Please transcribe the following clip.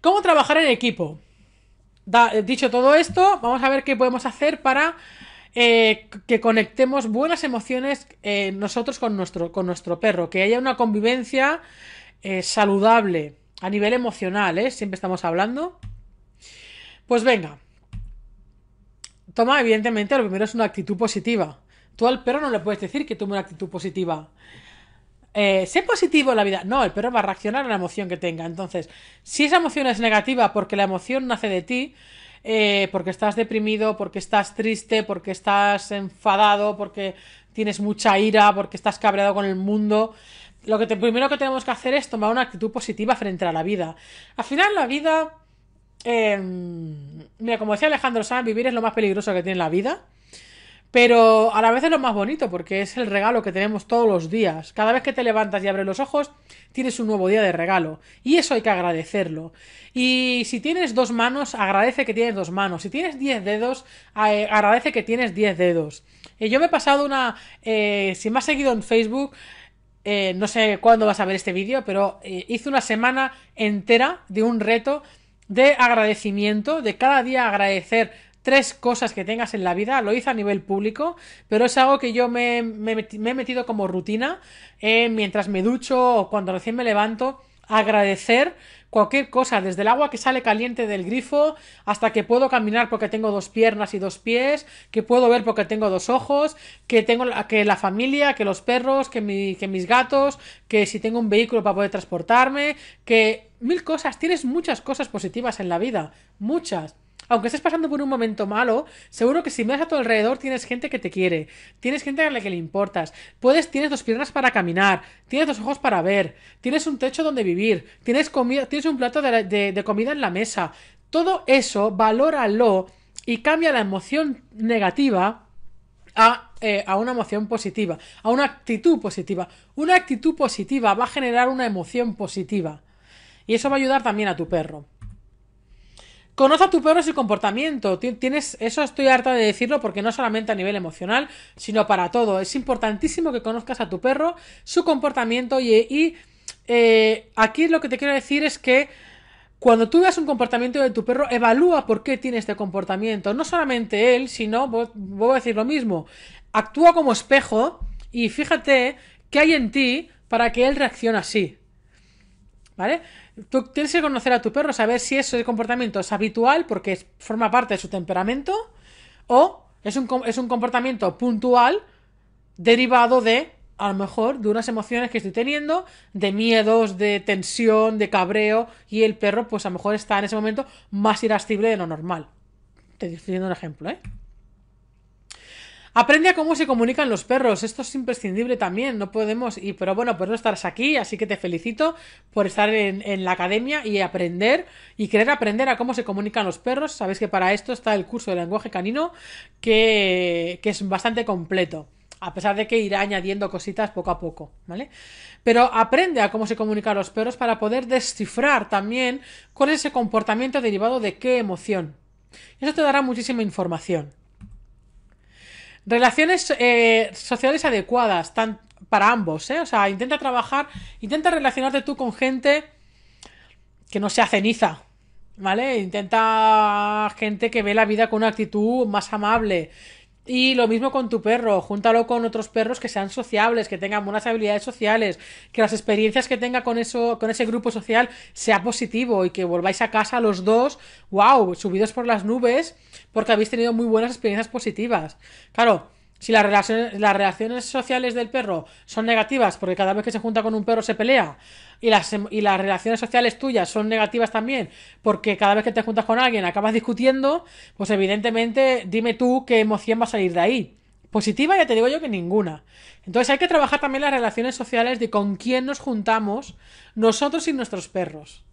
¿Cómo trabajar en equipo? Eh, dicho todo esto, vamos a ver qué podemos hacer para eh, que conectemos buenas emociones eh, nosotros con nuestro, perro, que haya una convivencia saludable a nivel emocional, ¿eh? Siempre estamos hablando. Pues venga. Toma, evidentemente, lo primero es una actitud positiva. Tú al perro no le puedes decir que tome una actitud positiva. Eh, sé positivo en la vida. No, el perro va a reaccionar a la emoción que tenga. Entonces, si esa emoción es negativa porque la emoción nace de ti, eh, porque estás deprimido, porque estás triste, porque estás enfadado, porque tienes mucha ira, porque estás cabreado con el mundo. Lo que primero que tenemos que hacer es tomar una actitud positiva frente a la vida. Al final, la vida. Em, mira, como decía Alejandro Sanz, vivir es lo más peligroso que tiene la vida. Pero a la vez es lo más bonito porque es el regalo que tenemos todos los días. Cada vez que te levantas y abres los ojos, tienes un nuevo día de regalo. Y eso hay que agradecerlo. Y si tienes dos manos, agradece que tienes dos manos. Si tienes diez dedos, eh, agradece que tienes diez dedos. Y eh, yo me he pasado una... Eh, si me has seguido en Facebook, no sé cuándo vas a ver este vídeo, pero hice una semana entera de un reto de agradecimiento, de cada día agradecer tres cosas que tengas en la vida. Lo hice a nivel público, pero es algo que yo me, he metido como rutina eh, mientras me ducho o cuando recién me levanto. Agradecer cualquier cosa, desde el agua que sale caliente del grifo hasta que puedo caminar porque tengo dos piernas y dos pies, que puedo ver porque tengo dos ojos, que tengo que la familia, que los perros, que mis gatos, que si tengo un vehículo para poder transportarme, que mil cosas, tienes muchas cosas positivas en la vida, muchas. Aunque estés pasando por un momento malo, seguro que si miras a tu alrededor tienes gente que te quiere, tienes gente a la que le importas, puedes, tienes dos piernas para caminar, tienes dos ojos para ver, tienes un techo donde vivir, tienes, comida, tienes un plato de, comida en la mesa. Todo eso, valóralo y cambia la emoción negativa a, eh, a, una emoción positiva, a una actitud positiva. Una actitud positiva va a generar una emoción positiva. Y eso va a ayudar también a tu perro. Conoce a tu perro su comportamiento. Tienes, eso estoy harta de decirlo porque no solamente a nivel emocional, sino para todo. Es importantísimo que conozcas a tu perro, su comportamiento y, eh, aquí lo que te quiero decir es que cuando tú veas un comportamiento de tu perro, evalúa por qué tiene este comportamiento. No solamente él, sino, voy a decir lo mismo, actúa como espejo y fíjate qué hay en ti para que él reaccione así. Tú tienes que conocer a tu perro, saber si ese comportamiento es habitual porque forma parte de su temperamento o es un, es un comportamiento puntual derivado de, a lo mejor, de unas emociones que estoy teniendo, de miedos, de tensión, de cabreo y el perro pues a lo mejor está en ese momento más irascible de lo normal. Te estoy diciendo un ejemplo, ¿eh? Aprende a cómo se comunican los perros. Esto es imprescindible también. No podemos. Y, pero bueno, por no estarás aquí, así que te felicito por estar en, la academia y aprender y querer aprender a cómo se comunican los perros. Sabéis que para esto está el curso de lenguaje canino, que, que es bastante completo a pesar de que irá añadiendo cositas poco a poco, ¿vale? Pero aprende a cómo se comunican los perros para poder descifrar también cuál es ese comportamiento derivado de qué emoción. Eso te dará muchísima información, Relaciones eh, sociales adecuadas para ambos, ¿eh? O sea, intenta trabajar, intenta relacionarte tú con gente que no sea ceniza, ¿vale? Intenta gente que ve la vida con una actitud más amable, y lo mismo con tu perro, júntalo con otros perros que sean sociables, que tengan buenas habilidades sociales, que las experiencias que tenga con eso, con ese grupo social sea positivo y que volváis a casa los dos, wow, subidos por las nubes, porque habéis tenido muy buenas experiencias positivas. Claro, si las relaciones, sociales del perro son negativas, porque cada vez que se junta con un perro se pelea, y las, em, y las relaciones sociales tuyas son negativas también, porque cada vez que te juntas con alguien acabas discutiendo, pues evidentemente dime tú qué emoción va a salir de ahí. Positiva ya te digo yo que ninguna. Entonces hay que trabajar también las relaciones sociales de con quién nos juntamos nosotros y nuestros perros.